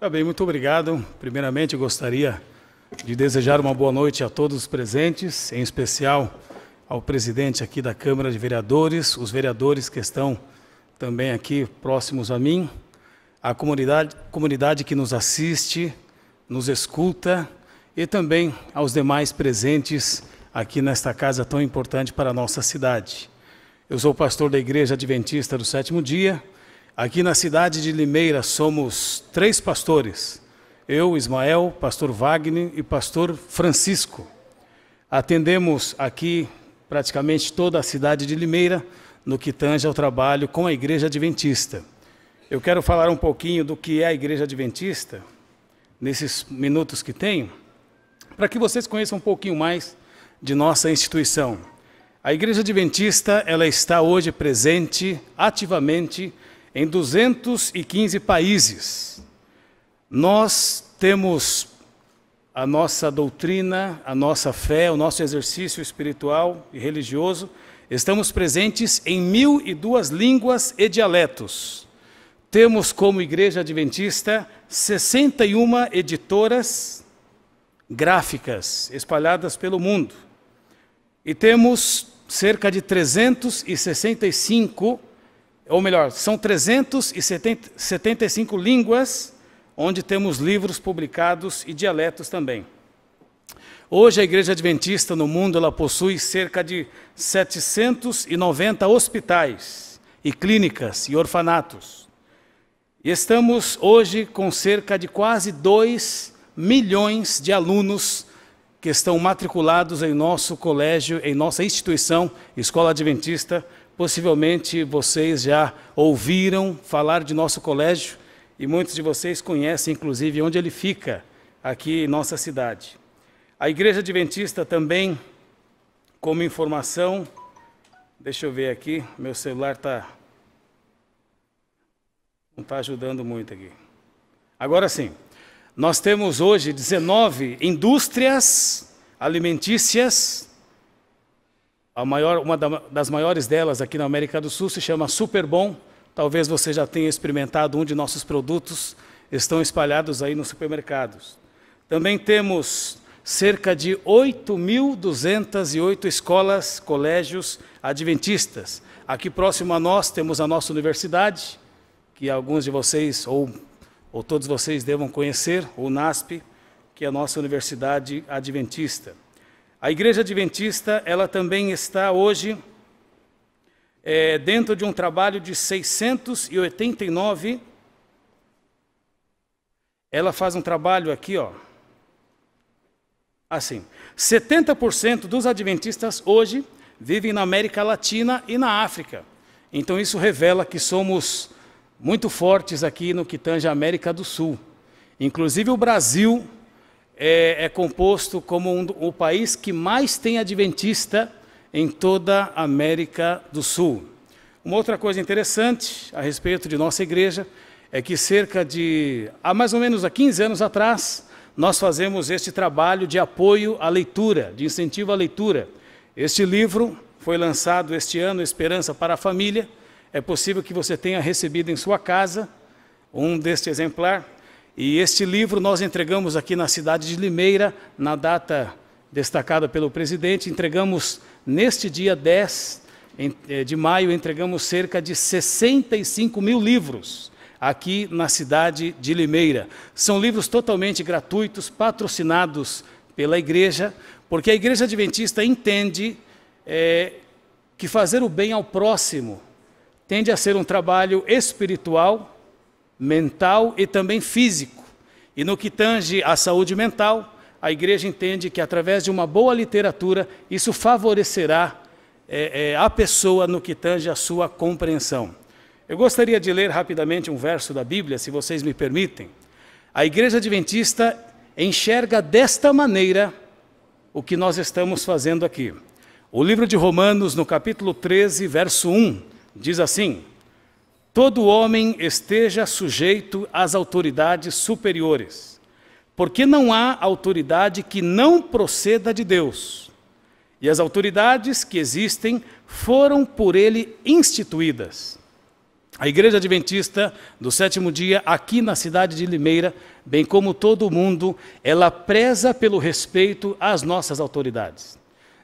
Tá bem, muito obrigado. Primeiramente, gostaria de desejar uma boa noite a todos os presentes, em especial ao presidente aqui da Câmara de Vereadores, os vereadores que estão também aqui próximos a mim, a comunidade, comunidade que nos assiste, nos escuta e também aos demais presentes aqui nesta casa tão importante para a nossa cidade. Eu sou pastor da Igreja Adventista do Sétimo Dia Aqui na cidade de Limeira somos três pastores: eu, Ismael, pastor Wagner e pastor Francisco. Atendemos aqui praticamente toda a cidade de Limeira no que tange ao trabalho com a Igreja Adventista. Eu quero falar um pouquinho do que é a Igreja Adventista, nesses minutos que tenho, para que vocês conheçam um pouquinho mais de nossa instituição. A Igreja Adventista ela está hoje presente ativamente em 215 países. Nós temos a nossa doutrina, a nossa fé, o nosso exercício espiritual e religioso. Estamos presentes em mil e duas línguas e dialetos. Temos como Igreja Adventista 61 editoras gráficas espalhadas pelo mundo. E temos cerca de 365 ou melhor, são 375 línguas, onde temos livros publicados e dialetos também. Hoje a Igreja Adventista no mundo ela possui cerca de 790 hospitais e clínicas e orfanatos. E estamos hoje com cerca de quase 2 milhões de alunos que estão matriculados em nosso colégio, em nossa instituição, Escola Adventista, Possivelmente vocês já ouviram falar de nosso colégio e muitos de vocês conhecem, inclusive, onde ele fica aqui em nossa cidade. A Igreja Adventista também, como informação, deixa eu ver aqui, meu celular está. não está ajudando muito aqui. Agora sim, nós temos hoje 19 indústrias alimentícias Maior, uma das maiores delas aqui na América do Sul se chama Super Bom. Talvez você já tenha experimentado um de nossos produtos, estão espalhados aí nos supermercados. Também temos cerca de 8.208 escolas, colégios adventistas. Aqui próximo a nós temos a nossa universidade, que alguns de vocês, ou, ou todos vocês, devam conhecer, o NASP, que é a nossa universidade adventista. A Igreja Adventista, ela também está hoje é, dentro de um trabalho de 689. Ela faz um trabalho aqui, ó. Assim, 70% dos adventistas hoje vivem na América Latina e na África. Então isso revela que somos muito fortes aqui no que tange a América do Sul. Inclusive o Brasil é, é composto como um, o país que mais tem adventista em toda a América do Sul. Uma outra coisa interessante a respeito de nossa igreja é que cerca de, há mais ou menos há 15 anos atrás, nós fazemos este trabalho de apoio à leitura, de incentivo à leitura. Este livro foi lançado este ano, Esperança para a Família. É possível que você tenha recebido em sua casa um deste exemplar. E este livro nós entregamos aqui na cidade de Limeira, na data destacada pelo presidente, entregamos neste dia 10 eh, de maio, entregamos cerca de 65 mil livros aqui na cidade de Limeira. São livros totalmente gratuitos, patrocinados pela igreja, porque a igreja adventista entende é, que fazer o bem ao próximo tende a ser um trabalho espiritual mental e também físico. E no que tange à saúde mental, a igreja entende que através de uma boa literatura, isso favorecerá é, é, a pessoa no que tange à sua compreensão. Eu gostaria de ler rapidamente um verso da Bíblia, se vocês me permitem. A igreja adventista enxerga desta maneira o que nós estamos fazendo aqui. O livro de Romanos, no capítulo 13, verso 1, diz assim: todo homem esteja sujeito às autoridades superiores, porque não há autoridade que não proceda de Deus. E as autoridades que existem foram por ele instituídas. A Igreja Adventista do sétimo dia, aqui na cidade de Limeira, bem como todo o mundo, ela preza pelo respeito às nossas autoridades.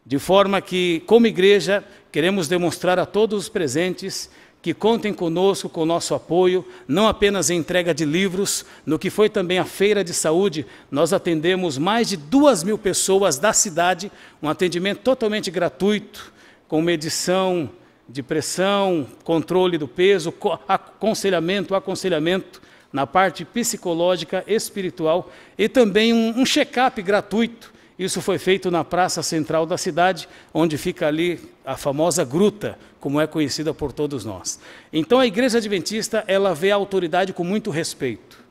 De forma que, como igreja, queremos demonstrar a todos os presentes que contem conosco com o nosso apoio, não apenas em entrega de livros, no que foi também a feira de saúde, nós atendemos mais de duas mil pessoas da cidade, um atendimento totalmente gratuito, com medição de pressão, controle do peso, aconselhamento, aconselhamento na parte psicológica, espiritual e também um, um check-up gratuito isso foi feito na praça central da cidade, onde fica ali a famosa gruta, como é conhecida por todos nós. Então a igreja adventista, ela vê a autoridade com muito respeito.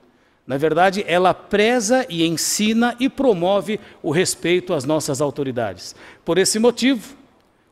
Na verdade, ela preza e ensina e promove o respeito às nossas autoridades. Por esse motivo,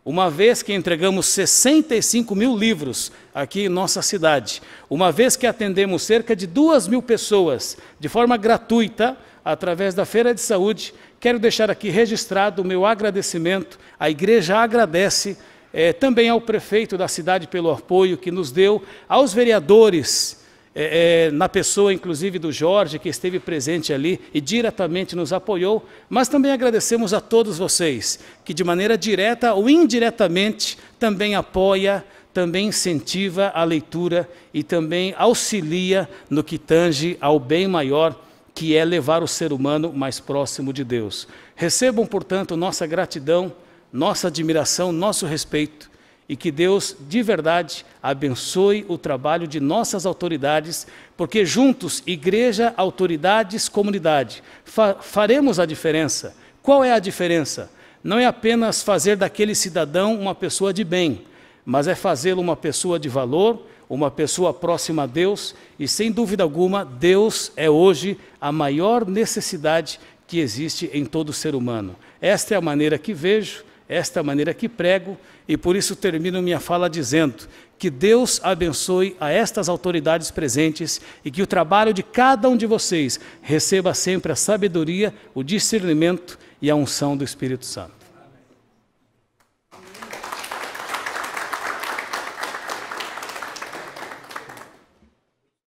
uma vez que entregamos 65 mil livros aqui em nossa cidade, uma vez que atendemos cerca de 2 mil pessoas de forma gratuita, através da Feira de Saúde. Quero deixar aqui registrado o meu agradecimento. A igreja agradece eh, também ao prefeito da cidade pelo apoio que nos deu, aos vereadores, eh, eh, na pessoa inclusive do Jorge, que esteve presente ali e diretamente nos apoiou, mas também agradecemos a todos vocês, que de maneira direta ou indiretamente também apoia também incentiva a leitura e também auxilia no que tange ao bem maior que é levar o ser humano mais próximo de Deus. Recebam, portanto, nossa gratidão, nossa admiração, nosso respeito e que Deus de verdade abençoe o trabalho de nossas autoridades, porque juntos, igreja, autoridades, comunidade, fa faremos a diferença. Qual é a diferença? Não é apenas fazer daquele cidadão uma pessoa de bem, mas é fazê-lo uma pessoa de valor, uma pessoa próxima a Deus, e sem dúvida alguma, Deus é hoje a maior necessidade que existe em todo ser humano. Esta é a maneira que vejo, esta é a maneira que prego, e por isso termino minha fala dizendo que Deus abençoe a estas autoridades presentes e que o trabalho de cada um de vocês receba sempre a sabedoria, o discernimento e a unção do Espírito Santo.